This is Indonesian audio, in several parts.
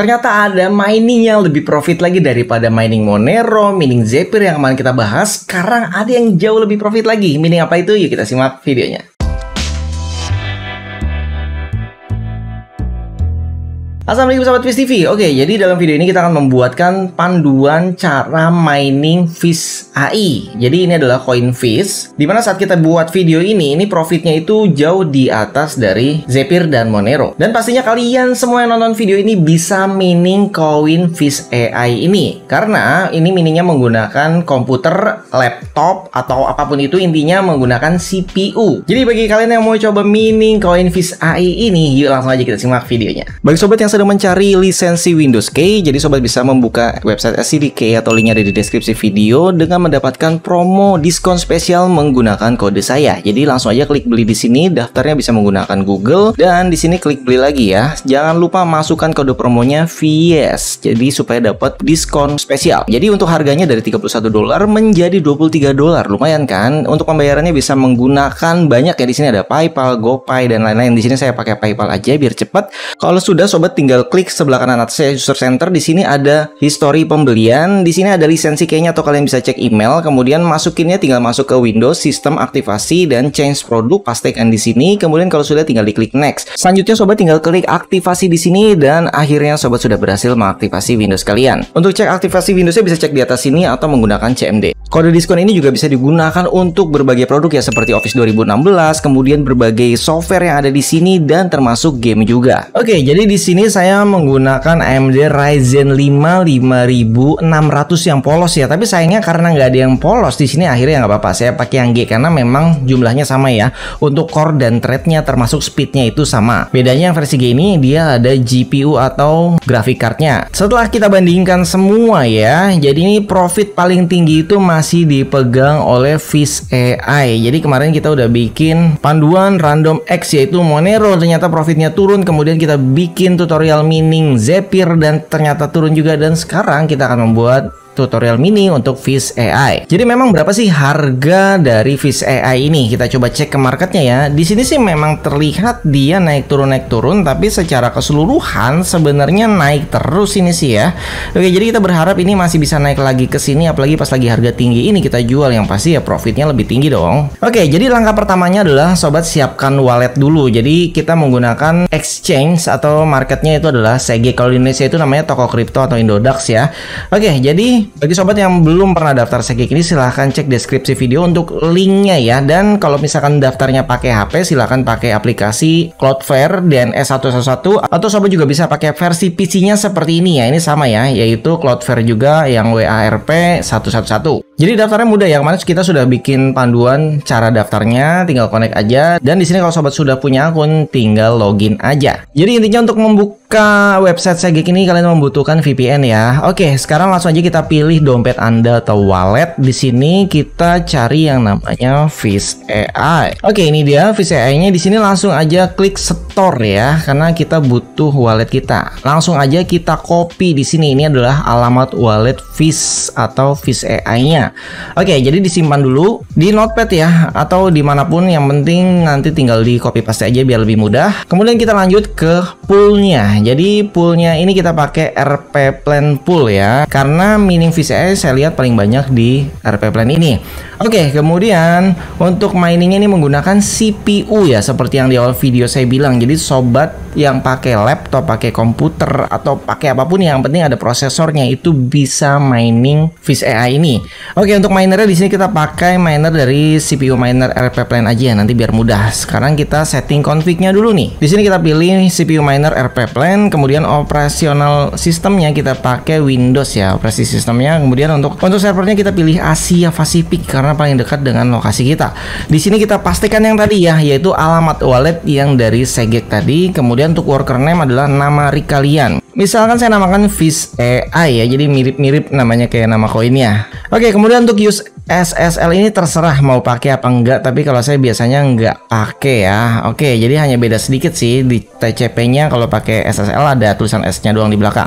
Ternyata ada mining yang lebih profit lagi daripada mining Monero, mining Zephyr yang kemarin kita bahas. Sekarang ada yang jauh lebih profit lagi. Mining apa itu? Yuk kita simak videonya. Assalamualaikum sahabat Fish TV. Oke, jadi dalam video ini kita akan membuatkan panduan cara mining Fish AI. Jadi ini adalah coin fees, dimana saat kita buat video ini, ini profitnya itu jauh di atas dari Zephyr dan Monero. Dan pastinya kalian semua yang nonton video ini bisa mining coin fees AI ini. Karena ini miningnya menggunakan komputer, laptop, atau apapun itu intinya menggunakan CPU. Jadi bagi kalian yang mau coba mining coin fees AI ini, yuk langsung aja kita simak videonya. Bagi sobat yang sedang mencari lisensi Windows Key, jadi sobat bisa membuka website SDK atau linknya ada di deskripsi video dengan mendapatkan promo diskon spesial menggunakan kode saya. Jadi langsung aja klik beli di sini, daftarnya bisa menggunakan Google dan di sini klik beli lagi ya. Jangan lupa masukkan kode promonya VS. E jadi supaya dapat diskon spesial. Jadi untuk harganya dari 31 dolar menjadi 23 dolar. Lumayan kan? Untuk pembayarannya bisa menggunakan banyak ya di sini ada PayPal, GoPay dan lain-lain. Di sini saya pakai PayPal aja biar cepat. Kalau sudah sobat tinggal klik sebelah kanan atas saya user center di sini ada history pembelian, di sini ada lisensi kayaknya atau kalian bisa cek email email, kemudian masukinnya tinggal masuk ke Windows, sistem aktivasi, dan change produk, pastikan di sini. Kemudian kalau sudah tinggal diklik next. Selanjutnya sobat tinggal klik aktivasi di sini dan akhirnya sobat sudah berhasil mengaktifasi Windows kalian. Untuk cek aktivasi Windowsnya bisa cek di atas sini atau menggunakan CMD. Kode diskon ini juga bisa digunakan untuk berbagai produk ya seperti Office 2016, kemudian berbagai software yang ada di sini dan termasuk game juga. Oke, jadi di sini saya menggunakan AMD Ryzen 5 5600 yang polos ya, tapi sayangnya karena nggak ada yang polos di sini akhirnya nggak apa-apa saya pakai yang G karena memang jumlahnya sama ya untuk core dan threadnya termasuk speednya itu sama bedanya yang versi G ini dia ada GPU atau grafik cardnya setelah kita bandingkan semua ya jadi ini profit paling tinggi itu masih dipegang oleh Fish AI jadi kemarin kita udah bikin panduan random X yaitu Monero ternyata profitnya turun kemudian kita bikin tutorial mining Zapier dan ternyata turun juga dan sekarang kita akan membuat tutorial mini untuk Fish AI. Jadi memang berapa sih harga dari Fish AI ini? Kita coba cek ke marketnya ya. Di sini sih memang terlihat dia naik turun naik turun, tapi secara keseluruhan sebenarnya naik terus ini sih ya. Oke, jadi kita berharap ini masih bisa naik lagi ke sini, apalagi pas lagi harga tinggi ini kita jual yang pasti ya profitnya lebih tinggi dong. Oke, jadi langkah pertamanya adalah sobat siapkan wallet dulu. Jadi kita menggunakan exchange atau marketnya itu adalah SEGI kalau di Indonesia itu namanya toko kripto atau Indodax ya. Oke, jadi bagi sobat yang belum pernah daftar Sekik ini silahkan cek deskripsi video untuk linknya ya. Dan kalau misalkan daftarnya pakai HP silahkan pakai aplikasi Cloudflare dan S111 atau sobat juga bisa pakai versi PC-nya seperti ini ya. Ini sama ya, yaitu Cloudflare juga yang WARP 111. Jadi daftarnya mudah ya, kemarin kita sudah bikin panduan cara daftarnya, tinggal connect aja. Dan di sini kalau sobat sudah punya akun, tinggal login aja. Jadi intinya untuk membuka ke website saya ini kalian membutuhkan VPN ya. Oke, sekarang langsung aja kita pilih dompet Anda atau wallet. Di sini kita cari yang namanya Fish AI. Oke, ini dia Fish AI-nya. Di sini langsung aja klik set store ya karena kita butuh wallet kita. Langsung aja kita copy di sini. Ini adalah alamat wallet Fish atau Fish AI-nya. Oke, jadi disimpan dulu di Notepad ya atau dimanapun yang penting nanti tinggal di copy paste aja biar lebih mudah. Kemudian kita lanjut ke poolnya. Jadi poolnya ini kita pakai RP Plan Pool ya karena mining Fish AI saya lihat paling banyak di RP Plan ini. Oke, kemudian untuk miningnya ini menggunakan CPU ya seperti yang di awal video saya bilang. Jadi jadi sobat yang pakai laptop, pakai komputer atau pakai apapun yang penting ada prosesornya itu bisa mining Fish AI ini. Oke, untuk minernya di sini kita pakai miner dari CPU miner RP Plan aja ya nanti biar mudah. Sekarang kita setting config-nya dulu nih. Di sini kita pilih CPU miner RP Plan, kemudian operasional sistemnya kita pakai Windows ya, operasi sistemnya. Kemudian untuk untuk servernya kita pilih Asia Pacific karena paling dekat dengan lokasi kita. Di sini kita pastikan yang tadi ya, yaitu alamat wallet yang dari Sege subjek tadi, kemudian untuk worker name adalah nama rikalian kalian. Misalkan saya namakan Fish AI ya, jadi mirip-mirip namanya kayak nama koinnya. Oke, kemudian untuk use SSL ini terserah mau pakai apa enggak, tapi kalau saya biasanya enggak pakai ya. Oke, jadi hanya beda sedikit sih di TCP-nya kalau pakai SSL ada tulisan S-nya doang di belakang.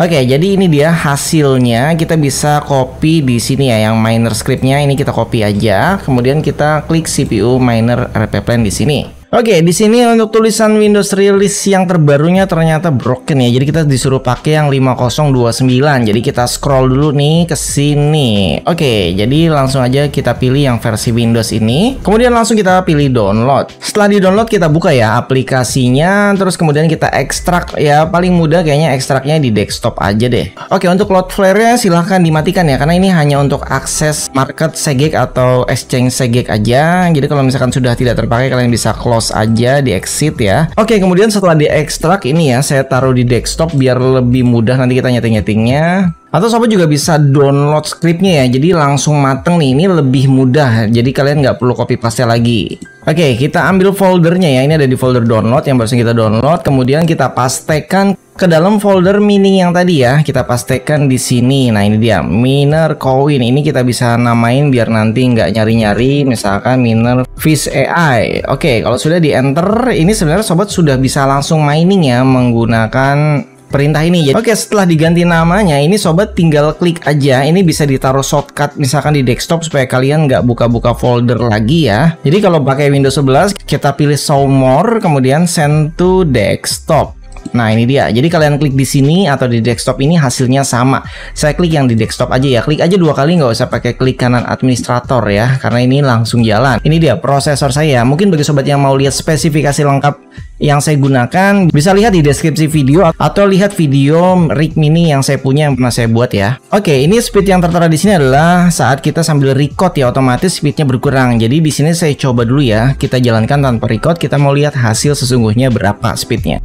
Oke, jadi ini dia hasilnya. Kita bisa copy di sini ya yang miner script-nya ini kita copy aja, kemudian kita klik CPU miner RP plan di sini. Oke, di sini untuk tulisan Windows release yang terbarunya ternyata broken ya. Jadi kita disuruh pakai yang 5029. Jadi kita scroll dulu nih ke sini. Oke, jadi langsung aja kita pilih yang versi Windows ini. Kemudian langsung kita pilih download. Setelah di-download kita buka ya aplikasinya, terus kemudian kita ekstrak ya. Paling mudah kayaknya ekstraknya di desktop aja deh. Oke, untuk load flare nya silahkan dimatikan ya karena ini hanya untuk akses market Segek atau exchange Segek aja. Jadi kalau misalkan sudah tidak terpakai kalian bisa close close aja di exit ya. Oke, kemudian setelah di extract ini ya, saya taruh di desktop biar lebih mudah nanti kita nyeting-nyetingnya. Atau sobat juga bisa download scriptnya ya, jadi langsung mateng nih, ini lebih mudah. Jadi kalian nggak perlu copy paste lagi. Oke, okay, kita ambil foldernya ya. Ini ada di folder download yang barusan kita download. Kemudian kita pastekan ke dalam folder mining yang tadi ya. Kita pastekan di sini. Nah, ini dia miner coin. Ini kita bisa namain biar nanti nggak nyari-nyari. Misalkan miner fish AI. Oke, okay, kalau sudah di enter, ini sebenarnya sobat sudah bisa langsung mining ya menggunakan perintah ini. Jadi, Oke, setelah diganti namanya, ini sobat tinggal klik aja. Ini bisa ditaruh shortcut misalkan di desktop supaya kalian nggak buka-buka folder lagi ya. Jadi kalau pakai Windows 11, kita pilih Show More, kemudian Send to Desktop. Nah, ini dia. Jadi kalian klik di sini atau di desktop ini hasilnya sama. Saya klik yang di desktop aja ya. Klik aja dua kali nggak usah pakai klik kanan administrator ya karena ini langsung jalan. Ini dia prosesor saya. Mungkin bagi sobat yang mau lihat spesifikasi lengkap yang saya gunakan bisa lihat di deskripsi video atau lihat video rig mini yang saya punya yang pernah saya buat ya. Oke, ini speed yang tertera di sini adalah saat kita sambil record ya otomatis speednya berkurang. Jadi di sini saya coba dulu ya, kita jalankan tanpa record, kita mau lihat hasil sesungguhnya berapa speednya.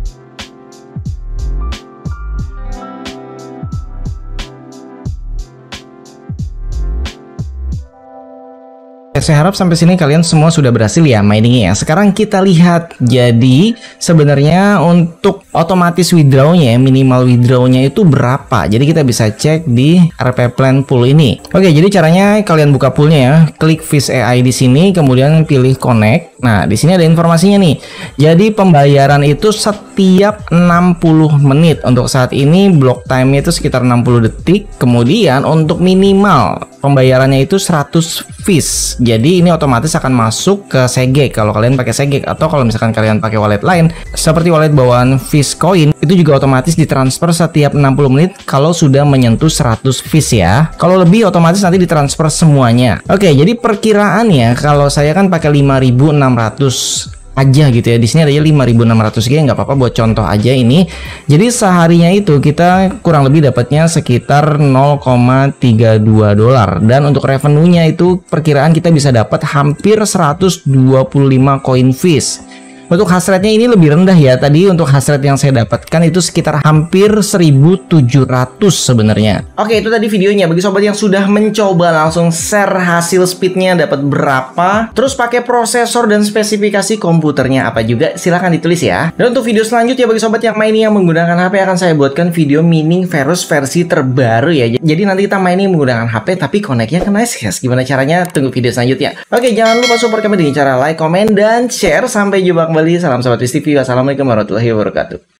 Eh, saya harap sampai sini kalian semua sudah berhasil ya miningnya. Ya. Sekarang kita lihat. Jadi sebenarnya untuk otomatis withdrawnya minimal withdrawnya itu berapa. Jadi kita bisa cek di RP Plan Pool ini. Oke, jadi caranya kalian buka poolnya ya. Klik Fish AI di sini, kemudian pilih connect. Nah, di sini ada informasinya nih. Jadi pembayaran itu setiap 60 menit. Untuk saat ini block time-nya itu sekitar 60 detik. Kemudian untuk minimal pembayarannya itu 100 fees. Jadi ini otomatis akan masuk ke Segek kalau kalian pakai Segek atau kalau misalkan kalian pakai wallet lain seperti wallet bawaan Fish Coin itu juga otomatis ditransfer setiap 60 menit kalau sudah menyentuh 100 fish ya. Kalau lebih otomatis nanti ditransfer semuanya. Oke, jadi perkiraannya kalau saya kan pakai 5600 aja gitu ya di sini ada ya 5600 G nggak apa-apa buat contoh aja ini jadi seharinya itu kita kurang lebih dapatnya sekitar 0,32 dolar dan untuk revenue-nya itu perkiraan kita bisa dapat hampir 125 koin fish untuk hasratnya ini lebih rendah ya. Tadi untuk hasrat yang saya dapatkan itu sekitar hampir 1700 sebenarnya. Oke, itu tadi videonya. Bagi sobat yang sudah mencoba langsung share hasil speednya dapat berapa, terus pakai prosesor dan spesifikasi komputernya apa juga silahkan ditulis ya. Dan untuk video selanjutnya bagi sobat yang mainin yang menggunakan HP akan saya buatkan video mining virus versi terbaru ya. Jadi nanti kita mainin menggunakan HP tapi koneknya ke guys. Gimana caranya? Tunggu video selanjutnya. Oke, jangan lupa support kami dengan cara like, komen, dan share. Sampai jumpa kembali kembali. Salam sahabat TV. Wassalamualaikum warahmatullahi wabarakatuh.